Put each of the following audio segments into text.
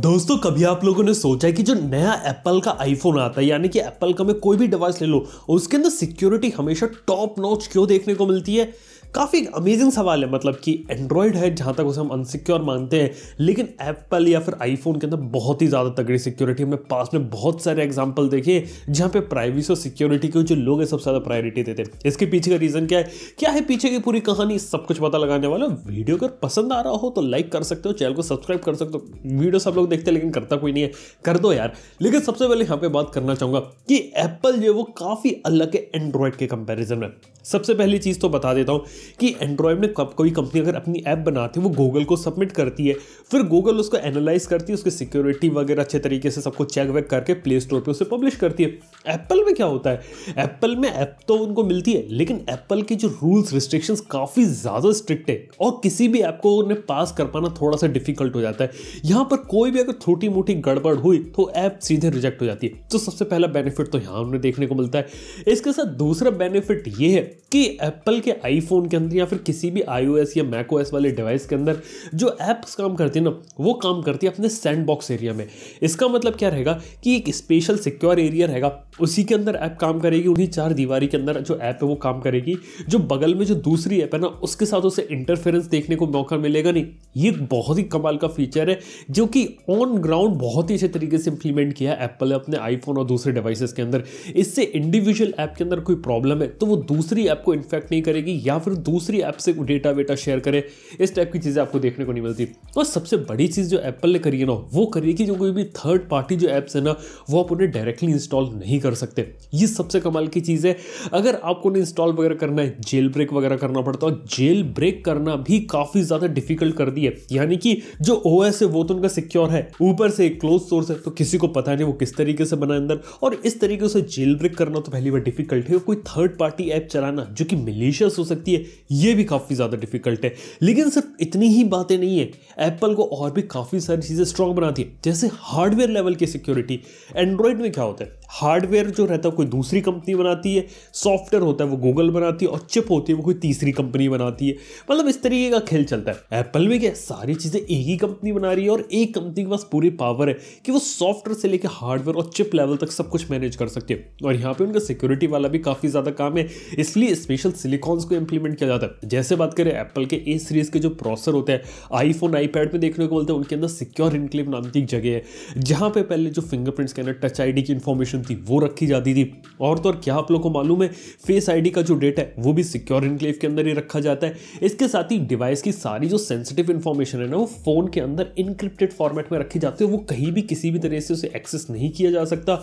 दोस्तों कभी आप लोगों ने सोचा है कि जो नया एप्पल का आईफोन आता है यानी कि एप्पल का मैं कोई भी डिवाइस ले लो उसके अंदर सिक्योरिटी हमेशा टॉप नॉच क्यों देखने को मिलती है काफ़ी अमेजिंग सवाल है मतलब कि एंड्रॉयड है जहाँ तक उसे हम अनसिक्योर मानते हैं लेकिन एप्पल या फिर आईफोन के अंदर बहुत ही ज़्यादा तगड़ी सिक्योरिटी हमने पास में बहुत सारे एग्जाम्पल देखे जहाँ पे प्राइवेसी और सिक्योरिटी को जो लोग हैं सबसे ज़्यादा प्रायोरिटी देते हैं इसके पीछे का रीज़न क्या है क्या है पीछे की पूरी कहानी सब कुछ पता लगाने वाला वीडियो अगर पसंद आ रहा हो तो लाइक कर सकते हो चैनल को सब्सक्राइब कर सकते हो वीडियो सब लोग देखते हैं लेकिन करता कोई नहीं है कर दो यार लेकिन सबसे पहले यहाँ पे बात करना चाहूँगा कि एप्पल जो है वो काफ़ी अलग है एंड्रॉयड के कंपेरिजन में सबसे पहली चीज़ तो बता देता हूँ कि एंड्रॉयड में कब कोई कंपनी अगर अपनी ऐप बनाती है वो गूगल को सबमिट करती है फिर गूगल उसको एनालाइज करती है उसकी सिक्योरिटी वगैरह अच्छे तरीके से सबको चेक वेक करके प्ले स्टोर पर उसे पब्लिश करती है एप्पल में क्या होता है एप्पल में ऐप तो उनको मिलती है लेकिन एप्पल की जो रूल्स रिस्ट्रिक्शंस काफ़ी ज़्यादा स्ट्रिक्ट है और किसी भी ऐप को उन्हें पास कर पाना थोड़ा सा डिफिकल्ट हो जाता है यहाँ पर कोई भी अगर छोटी मोटी गड़बड़ हुई तो ऐप सीधे रिजेक्ट हो जाती है तो सबसे पहला बेनिफिट तो यहाँ उन्हें देखने को मिलता है इसके साथ दूसरा बेनिफिट ये है कि एप्पल के आईफोन के अंदर या फिर किसी भी आई या मैक वाले डिवाइस के अंदर जो ऐप्स काम करती है ना वो काम करती है अपने सैंड बॉक्स एरिया में इसका मतलब क्या रहेगा कि एक स्पेशल सिक्योर एरिया रहेगा उसी के अंदर ऐप काम करेगी उन्हीं चार दीवारी के अंदर जो ऐप है वो काम करेगी जो बगल में जो दूसरी ऐप है ना उसके साथ उसे इंटरफेरेंस देखने को मौका मिलेगा नहीं ये बहुत ही कमाल का फीचर है जो कि ऑन ग्राउंड बहुत ही अच्छे तरीके से इंप्लीमेंट किया है एप्पल ने अपने आईफोन और दूसरे डिवाइसेस के अंदर इससे इंडिविजुअल ऐप के अंदर कोई प्रॉब्लम है तो वो दूसरी ऐप को इन्फेक्ट नहीं करेगी या फिर दूसरी ऐप से डेटा वेटा शेयर करें इस टाइप की चीज़ें आपको देखने को नहीं मिलती और सबसे बड़ी चीज़ जो एप्पल ने करी है ना वो करिए कि जो कोई भी थर्ड पार्टी जो ऐप्स है ना वो आप उन्हें डायरेक्टली इंस्टॉल नहीं कर सकते ये सबसे कमाल की चीज़ है अगर आपको उन्हें इंस्टॉल वगैरह करना है जेल ब्रेक वगैरह करना पड़ता है जेल ब्रेक करना भी काफ़ी ज़्यादा डिफिकल्ट कर दी है यानी कि जो ओ है वो तो उनका सिक्योर है ऊपर से एक क्लोज सोर्स है तो किसी को पता नहीं वो किस तरीके से बना अंदर और इस तरीके से जेल ब्रेक करना तो पहली बार डिफिकल्ट है कोई थर्ड पार्टी ऐप चलाना जो कि मिलीशियस हो सकती है ये भी काफ़ी ज़्यादा डिफिकल्ट है लेकिन सिर्फ इतनी ही बातें नहीं है एप्पल को और भी काफ़ी सारी चीज़ें स्ट्रॉन्ग बनाती है जैसे हार्डवेयर लेवल की सिक्योरिटी एंड्रॉयड में क्या होता है हार्डवेयर जो रहता है कोई दूसरी कंपनी बनाती है सॉफ्टवेयर होता है वो गूगल बनाती है और चिप होती है वो कोई तीसरी कंपनी बनाती है मतलब इस तरीके का खेल चलता है एप्पल में क्या सारी चीज़ें एक ही कंपनी बना रही है और एक कंपनी के पास पूरी पावर है कि वो सॉफ्टवेयर से लेकर हार्डवेयर और चिप लेवल तक सब कुछ मैनेज कर सकते हैं और यहाँ पर उनका सिक्योरिटी वाला भी काफ़ी ज़्यादा काम है इसलिए स्पेशल सिलिकॉन्स को इम्प्लीमेंट किया जाता है जैसे बात करें एप्पल के ए सीरीज़ के जो प्रोसेसर होते हैं आईफोन आईपैड में देखने को बोलते हैं उनके अंदर सिक्योर इनक्लेव नाम की एक जगह है जहाँ पे पहले जो फिंगरप्रिंट स्कैनर टच आई की इन्फॉर्मेशन इन्फॉर्मेशन थी वो रखी जाती थी और तो और क्या आप लोगों को मालूम है फेस आईडी का जो डेटा है वो भी सिक्योर इनक्लेव के अंदर ही रखा जाता है इसके साथ ही डिवाइस की सारी जो सेंसिटिव इन्फॉर्मेशन है ना वो फ़ोन के अंदर इनक्रिप्टेड फॉर्मेट में रखी जाती है वो कहीं भी किसी भी तरह से उसे एक्सेस नहीं किया जा सकता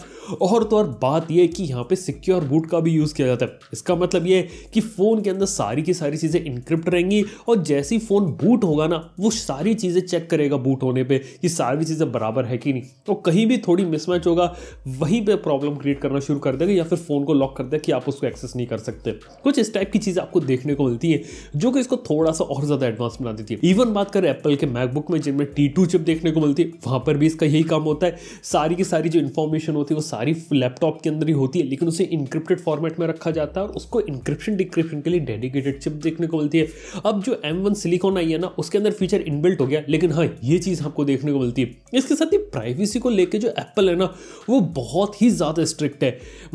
और तो और बात यह है कि यहाँ पे सिक्योर बूट का भी यूज़ किया जाता है इसका मतलब ये है कि फ़ोन के अंदर सारी की सारी चीज़ें इंक्रिप्ट रहेंगी और जैसे ही फ़ोन बूट होगा ना वो सारी चीज़ें चेक करेगा बूट होने पर कि सारी चीज़ें बराबर है कि नहीं तो कहीं भी थोड़ी मिसमैच होगा वहीं पर प्रॉब्लम क्रिएट करना शुरू कर देगा या फिर फ़ोन को लॉक कर देगा कि आप उसको एक्सेस नहीं कर सकते कुछ इस टाइप की चीज़ आपको देखने को मिलती है जो कि इसको थोड़ा सा और ज़्यादा एडवांस बना देती है इवन बात करें एप्पल के मैकबुक में जिनमें टी टू चिप देखने को मिलती है वहां पर भी इसका यही काम होता है सारी की सारी जो इन्फॉर्मेशन होती है वो सारी लैपटॉप के अंदर ही होती है लेकिन उसे इंक्रिप्टेड फॉर्मेट में रखा जाता है और उसको इंक्रिप्शन डिक्रिप्शन के लिए डेडिकेटेड चिप देखने को मिलती है अब जो एम वन सिलिकॉन आई है ना उसके अंदर फीचर इनबिल्ट हो गया लेकिन हाँ ये चीज़ आपको देखने को मिलती है इसके साथ ही प्राइवेसी को लेकर जो एप्पल है ना वो बहुत ही ज़्यादा स्ट्रिक्ट है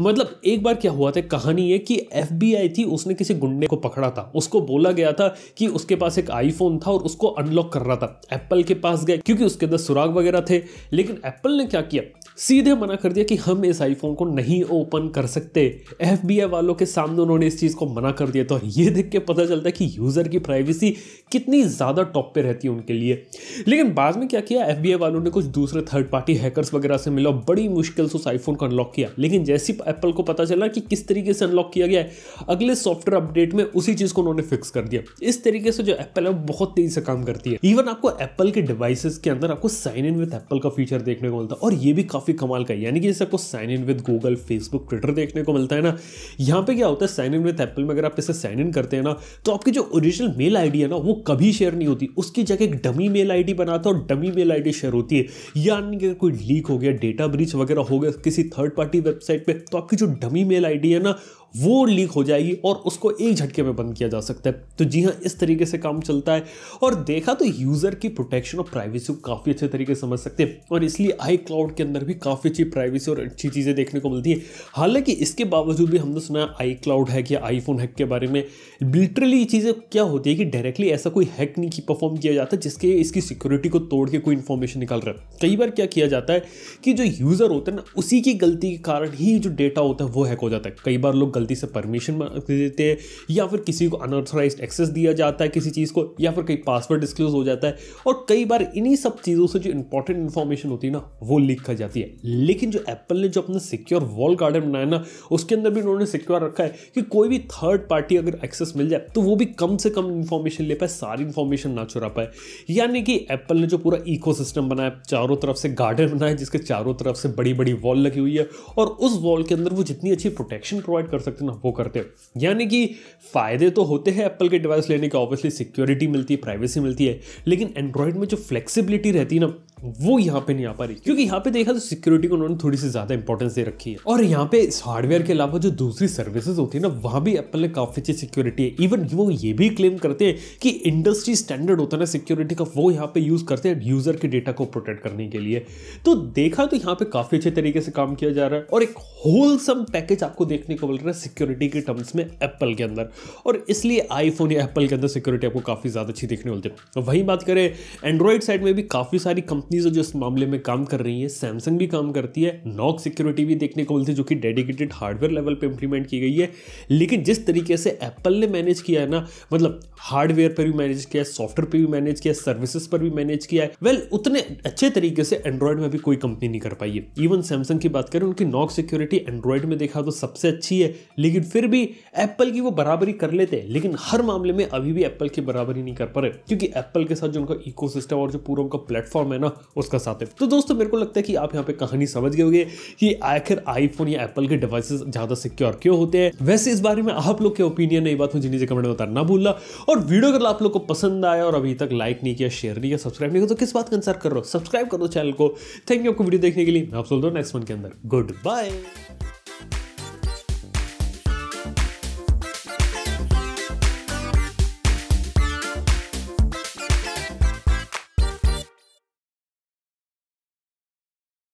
मतलब एक बार क्या हुआ था कहानी है कि एफ थी उसने किसी गुंडे को पकड़ा था उसको बोला गया था कि उसके पास एक आईफोन था और उसको अनलॉक कर रहा था एप्पल के पास गए क्योंकि उसके अंदर सुराग वगैरह थे लेकिन एप्पल ने क्या किया सीधे मना कर दिया कि हम इस आईफोन को नहीं ओपन कर सकते एफ वालों के सामने उन्होंने इस चीज़ को मना कर दिया तो और ये देख के पता चलता है कि यूज़र की प्राइवेसी कितनी ज़्यादा टॉप पे रहती है उनके लिए लेकिन बाद में क्या किया एफ वालों ने कुछ दूसरे थर्ड पार्टी हैकर्स वगैरह से मिला बड़ी मुश्किल से उस आईफोन को अनलॉक किया लेकिन जैसे ही एप्पल को पता चला कि किस तरीके से अनलॉक किया गया है अगले सॉफ्टवेयर अपडेट में उसी चीज़ को उन्होंने फिक्स कर दिया इस तरीके से जो एप्पल है वो बहुत तेज़ी से काम करती है इवन आपको एप्पल के डिवाइसेस के अंदर आपको साइन इन विद एप्पल का फीचर देखने को मिलता है और ये भी काफ़ी काफ़ी कमाल का यानी कि जैसे आपको sign in with Google Facebook Twitter देखने को मिलता है ना यहाँ पे क्या होता है साइन इन विद एप्पल में अगर आप इसे साइन इन करते हैं ना तो आपकी जो ओरिजिनल मेल आई है ना वो कभी शेयर नहीं होती उसकी जगह एक डमी मेल आईडी बनाता और डमी मेल आई शेयर होती है यानी कि अगर कोई लीक हो गया डेटा ब्रीच वगैरह हो गया किसी थर्ड पार्टी वेबसाइट पर तो आपकी जो डमी मेल आई है ना वो लीक हो जाएगी और उसको एक झटके में बंद किया जा सकता है तो जी हाँ इस तरीके से काम चलता है और देखा तो यूज़र की प्रोटेक्शन और प्राइवेसी को काफ़ी अच्छे तरीके से समझ सकते हैं और इसलिए आई क्लाउड के अंदर भी काफ़ी अच्छी प्राइवेसी और अच्छी चीज़ें देखने को मिलती है हालांकि इसके बावजूद भी हमने सुना आई क्लाउड हैक या आईफोन हैक के बारे में लिटरली ये चीज़ें क्या होती है कि डायरेक्टली ऐसा कोई हैक नहीं परफॉर्म किया जाता जिसके इसकी सिक्योरिटी को तोड़ के कोई इन्फॉर्मेशन निकाल रहा है कई बार क्या किया जाता है कि जो यूज़र होता है ना उसी की गलती के कारण ही जो डेटा होता है वो हैक हो जाता है कई बार लोग गलती से परमिशन मांग देते हैं या फिर किसी को अनऑथोराइज एक्सेस दिया जाता है किसी चीज़ को या फिर कहीं पासवर्ड डिस्क्लोज हो जाता है और कई बार इन्हीं सब चीज़ों से जो इंपॉर्टेंट इन्फॉर्मेशन होती है ना वो लीक कर जाती है लेकिन जो एप्पल ने जो अपना सिक्योर वॉल गार्डन बनाया ना उसके अंदर भी उन्होंने सिक्योर रखा है कि कोई भी थर्ड पार्टी अगर एक्सेस मिल जाए तो वो भी कम से कम इन्फॉर्मेशन ले पाए सारी इन्फॉर्मेशन ना चुरा पाए यानी कि एप्पल ने जो पूरा इको बनाया चारों तरफ से गार्डन बनाया जिसके चारों तरफ से बड़ी बड़ी वॉल लगी हुई है और उस वॉल के अंदर वो जितनी अच्छी प्रोटेक्शन प्रोवाइड कर सकते ना वो करते हो यानी कि फ़ायदे तो होते हैं एप्पल के डिवाइस लेने के ऑब्वियसली सिक्योरिटी मिलती है प्राइवेसी मिलती है लेकिन एंड्रॉयड में जो फ्लेक्सिबिलिटी रहती है ना वो यहाँ पे नहीं आ पा रही क्योंकि यहाँ पे देखा तो सिक्योरिटी को उन्होंने थोड़ी सी ज्यादा इंपॉर्टेंस दे रखी है और यहाँ पे इस हार्डवेयर के अलावा जो दूसरी सर्विसेज होती है ना वहाँ भी एप्पल ने काफी अच्छी सिक्योरिटी है इवन वो ये भी क्लेम करते हैं कि इंडस्ट्री स्टैंडर्ड होता है ना सिक्योरिटी का वो यहाँ पे यूज करते हैं यूजर के डेटा को प्रोटेक्ट करने के लिए तो देखा तो यहाँ पे काफी अच्छे तरीके से काम किया जा रहा है और एक होलसम पैकेज आपको देखने को मिल रहा है सिक्योरिटी के टर्म्स में एप्पल के अंदर और इसलिए आईफोन या एप्पल के अंदर सिक्योरिटी आपको काफी ज्यादा अच्छी देखने मिलती है वही बात करें एंड्रॉइड साइड में भी काफी सारी कंपनी कंपनीज जो इस मामले में काम कर रही हैं सैमसंग भी काम करती है नॉक सिक्योरिटी भी देखने को मिलती है जो कि डेडिकेटेड हार्डवेयर लेवल पर इंप्लीमेंट की गई है लेकिन जिस तरीके से एप्पल ने मैनेज किया है ना मतलब हार्डवेयर पर भी मैनेज किया है सॉफ्टवेयर पर भी मैनेज किया सर्विसेज पर भी मैनेज किया है वेल well, उतने अच्छे तरीके से एंड्रॉयड में भी कोई कंपनी नहीं कर पाई है इवन सैमसंग की बात करें उनकी नॉक सिक्योरिटी एंड्रॉयड में देखा तो सबसे अच्छी है लेकिन फिर भी एप्पल की वो बराबरी कर लेते हैं लेकिन हर मामले में अभी भी एप्पल की बराबरी नहीं कर पा रहे क्योंकि एप्पल के साथ जो उनका इकोसिस्टम और जो पूरा उनका प्लेटफॉर्म है ना उसका साथ है तो दोस्तों मेरे को लगता है कि आप यहाँ पे कहानी समझ गए कि आखिर आईफोन या एप्पल के डिवाइसेस ज़्यादा सिक्योर क्यों होते हैं वैसे इस बारे में आप लोग के ओपिनियन है बात मुझे नीचे कमेंट में बताना भूलना और वीडियो अगर आप लोग को पसंद आया और अभी तक लाइक नहीं किया शेयर नहीं किया सब्सक्राइब नहीं किया तो किस बात का आंसर कर रहे हो सब्सक्राइब करो चैनल को थैंक यू आपको वीडियो देखने के लिए आप सुन दो नेक्स्ट मंथ के अंदर गुड बाय